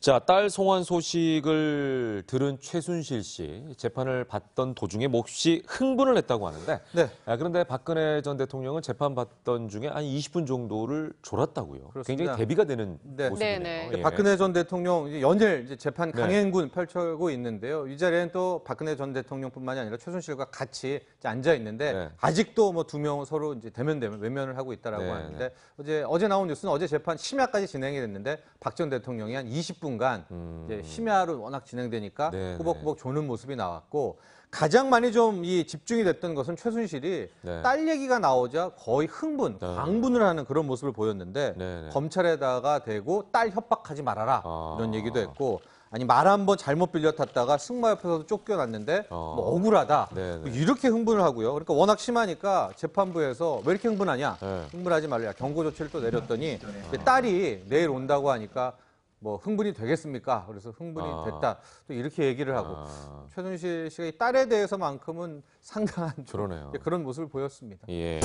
자, 딸 송환 소식을 들은 최순실 씨 재판을 받던 도중에 몹시 흥분을 했다고 하는데 네. 아, 그런데 박근혜 전 대통령은 재판 받던 중에 한 20분 정도를 졸았다고요. 그렇습니다. 굉장히 대비가 되는 네. 모습이네요. 네, 네. 예. 박근혜 전 대통령 연일 이제 재판 네. 강행군 펼쳐고 있는데요. 이 자리에는 또 박근혜 전 대통령뿐만이 아니라 최순실과 같이 앉아 있는데 네. 아직도 뭐 두 명 서로 이제 대면 대면 외면을 하고 있다라고 하는데 어제 어제 나온 뉴스는 어제 재판 심야까지 진행이 됐는데 박 전 대통령이 한 20분 순간 음. 이제 심야로 워낙 진행되니까 네네. 꾸벅꾸벅 네. 조는 모습이 나왔고 가장 많이 좀 이 집중이 됐던 것은 최순실이 네. 딸 얘기가 나오자 거의 흥분, 네. 광분을 하는 그런 모습을 보였는데 네네. 네. 검찰에다가 대고 딸 협박하지 말아라 아. 이런 얘기도 했고 아니 말 한 번 잘못 빌려 탔다가 승마 옆에서도 쫓겨났는데 어. 뭐 억울하다 네네. 네. 뭐 이렇게 흥분을 하고요. 그러니까 워낙 심하니까 재판부에서 왜 이렇게 흥분하냐 네. 흥분하지 말래야 경고 조치를 또 내렸더니 아. 딸이 내일 온다고 하니까 뭐 흥분이 되겠습니까? 그래서 흥분이 아. 됐다. 또 이렇게 얘기를 하고 아. 최순실 씨가 딸에 대해서만큼은 상당한 그러네요. 예, 그런 모습을 보였습니다. 예.